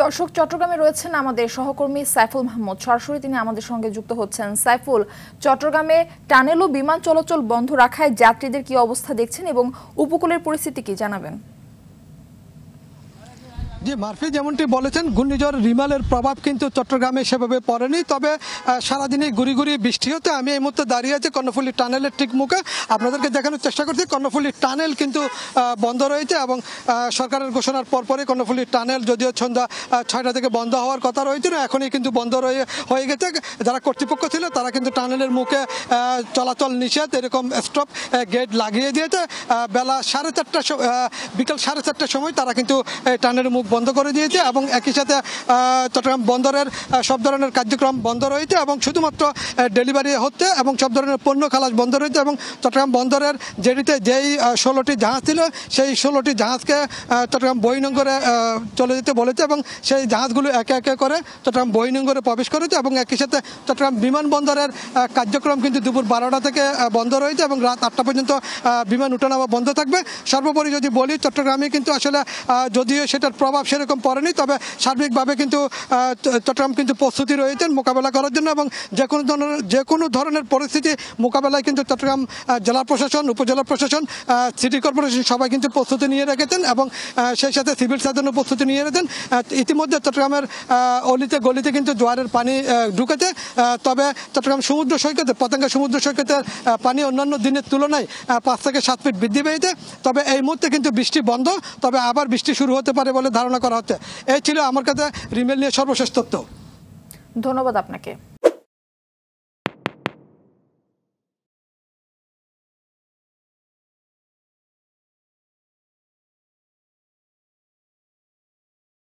দর্শক চট্টগ্রামে রয়েছেন আমাদের সহকর্মী সাইফুল মাহমুদ সরাসরি তিনি আমাদের সঙ্গে যুক্ত হচ্ছেন সাইফুল চট্টগ্রামে টানেল ও বিমান চলাচল বন্ধ রাখায় যাত্রীদের কি অবস্থা দেখছেন এবং উপকূলের পরিস্থিতি কি জানাবেন জি মারফি যেমনটি বলেছেন ঘূর্ণিঝড় রিমালের প্রভাব কিন্তু চট্টগ্রামে সেভাবে পড়েনি তবে সারাদিনই গুড়ি গুড়ি বৃষ্টি হতে আমি এই মুহূর্তে দাঁড়িয়ে আছি কর্ণফুলি টানেলের ঠিক মুখে আপনাদেরকে দেখানোর চেষ্টা করছি কর্ণফুলি টানেল কিন্তু বন্ধ রয়েছে এবং সরকারের ঘোষণার পরপরই কর্ণফুলি টানেল যদিও সন্ধ্যা ছয়টা থেকে বন্ধ হওয়ার কথা রয়েছিল এখনই কিন্তু বন্ধ রয়ে হয়ে গেছে যারা কর্তৃপক্ষ ছিল তারা কিন্তু টানেলের মুখে চলাচল নিষেধ এরকম স্টপ গেট লাগিয়ে দিয়েছে বেলা সাড়ে চারটা বিকাল সাড়ে চারটার সময় তারা কিন্তু টানেলের মুখ বন্ধ করে দিয়েছে এবং একই সাথে চট্টগ্রাম বন্দরের সব ধরনের কার্যক্রম বন্ধ রয়েছে এবং শুধুমাত্র ডেলিভারি হচ্ছে এবং সব ধরনের পণ্য খালাস বন্ধ রয়েছে এবং চট্টগ্রাম বন্দরের জেটিতে যেই ষোলোটি জাহাজ ছিল সেই ষোলোটি জাহাজকে চট্টগ্রাম বইনগরে চলে যেতে বলেছে এবং সেই জাহাজগুলো একে একে করে চট্টগ্রাম বইনগরে প্রবেশ করেছে এবং একই সাথে চট্টগ্রাম বিমানবন্দরের কার্যক্রম কিন্তু দুপুর বারোটা থেকে বন্ধ রয়েছে এবং রাত আটটা পর্যন্ত বিমান উঠানামা বন্ধ থাকবে সর্বোপরি যদি বলি চট্টগ্রামে কিন্তু আসলে যদিও সেটার প্রভাব প্রভাব সেরকম পড়েনি তবে সার্বিকভাবে কিন্তু চট্টগ্রাম কিন্তু প্রস্তুতি রয়েছেন মোকাবেলা করার জন্য এবং যে কোনো ধরনের যে কোনো ধরনের পরিস্থিতি মোকাবেলায় কিন্তু চট্টগ্রাম জেলা প্রশাসন উপজেলা প্রশাসন সিটি কর্পোরেশন সবাই কিন্তু প্রস্তুতি নিয়ে রেখেছেন এবং সেই সাথে সিভিল সার্জনও প্রস্তুতি নিয়ে রেখেছেন ইতিমধ্যে চট্টগ্রামের অলিতে গলিতে কিন্তু জোয়ারের পানি ঢুকেছে তবে চট্টগ্রাম সমুদ্র সৈকতে পতঙ্গ সমুদ্র সৈকতের পানি অন্যান্য দিনের তুলনায় পাঁচ থেকে সাত ফিট বৃদ্ধি পেয়েছে তবে এই মুহূর্তে কিন্তু বৃষ্টি বন্ধ তবে আবার বৃষ্টি শুরু হতে পারে বলে ধারণা পরিচালনা করা হচ্ছে এই ছিল আমার কাছে রিমেল নিয়ে সর্বশেষ তথ্য ধন্যবাদ আপনাকে